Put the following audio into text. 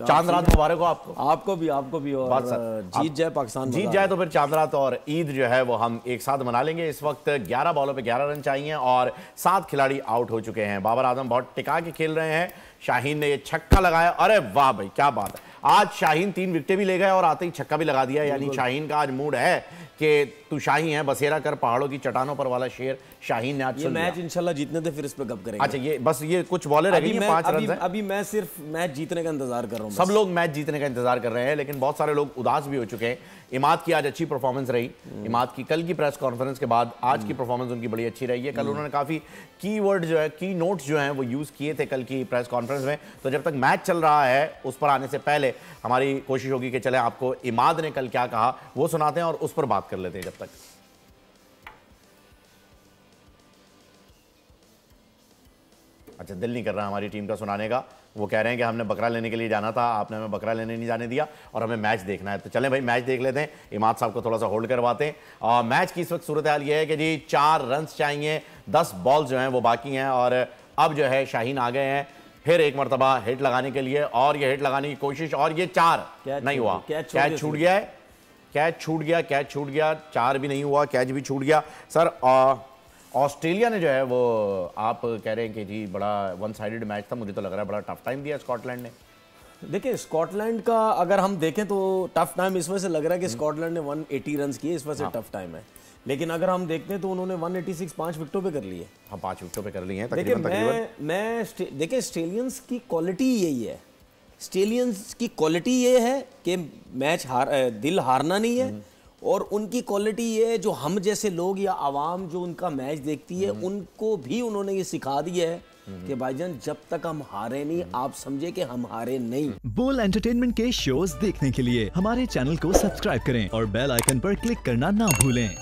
चांद रात मुबारक हो आपको आपको भी आपको भी और जीत जाए पाकिस्तान जीत जाए तो फिर चांद रात और ईद जो है वो हम एक साथ मना लेंगे इस वक्त 11 बॉलों पे 11 रन चाहिए और सात खिलाड़ी आउट हो चुके हैं बाबर आजम बहुत टिका के खेल रहे हैं शाहीन ने ये छक्का लगाया अरे वाह भाई क्या बात है आज शाहीन तीन विकटे भी ले गए और आते ही छक्का भी लगा दिया यानी शाहीन का आज मूड है कि तू शाही है बसेरा कर पहाड़ों की चटानों पर वाला शेर शाहीन ने आज ये मैच इंशाल्लाह जीतने थे फिर इस पर गप करेंगे अच्छा ये बस ये कुछ बॉलर अभी मैं, पांच अभी, अभी मैं सिर्फ मैच जीतने का इंतजार कर रहा हूँ सब लोग मैच जीतने का इंतजार कर रहे हैं लेकिन बहुत सारे लोग उदास भी हो चुके हैं इमाद की आज अच्छी परफॉर्मेंस रही हम्म। इमाद की कल की प्रेस कॉन्फ्रेंस के बाद आज की परफॉर्मेंस हम्म। उनकी बड़ी अच्छी रही है कल हम्म। उन्होंने काफी की वर्ड जो है की नोट्स जो है वो यूज किए थे कल की प्रेस कॉन्फ्रेंस में तो जब तक मैच चल रहा है उस पर आने से पहले हमारी कोशिश होगी कि चले आपको इमाद ने कल क्या कहा वो सुनाते हैं और उस पर बात कर लेते हैं जब तक अच्छा दिल नहीं कर रहा हमारी टीम का सुनाने का वो कह रहे हैं कि हमने बकरा लेने के लिए जाना था आपने हमें बकरा लेने नहीं जाने दिया और हमें मैच देखना है तो चलें भाई मैच देख लेते हैं इमाद साहब को थोड़ा सा होल्ड करवाते हैं और मैच की इस वक्त सूरत हाल ये है कि जी चार रन चाहिए दस बॉल जो हैं वो बाकी हैं और अब जो है शाहीन आ गए हैं फिर एक मरतबा हेट लगाने के लिए और ये हेट लगाने की कोशिश और ये चार नहीं हुआ कैच छूट गया है कैच छूट गया कैच छूट गया चार भी नहीं हुआ कैच भी छूट गया सर ऑस्ट्रेलिया ने जो है वो आप कह रहे हैं कि जी बड़ा वन साइडेड मैच था मुझे तो लग रहा है बड़ा टफ टाइम दिया स्कॉटलैंड ने देखिए स्कॉटलैंड का अगर हम देखें तो टफ टाइम इस वजह से लग रहा है कि हम्म। स्कॉटलैंड ने 180 रन किए इस वजह से टफ हाँ। टाइम है लेकिन अगर हम देखते हैं तो उन्होंने 186 पांच विकेटों पर कर लिए हाँ पांच विकेटों पे कर लिए हैं देखिए मैं मैं देखिए ऑस्ट्रेलियंस की क्वालिटी यही है ऑस्ट्रेलियंस की क्वालिटी ये है कि मैच हार दिल हारना नहीं है हम्म। और उनकी क्वालिटी ये है जो हम जैसे लोग या आवाम जो उनका मैच देखती है हम्म। उनको भी उन्होंने ये सिखा दिया है हम्म। कि भाईजान जब तक हम हारे नहीं हम्म। आप समझे कि हम हारे नहीं बोल एंटरटेनमेंट के शोज देखने के लिए हमारे चैनल को सब्सक्राइब करें और बेल आइकन पर क्लिक करना ना भूलें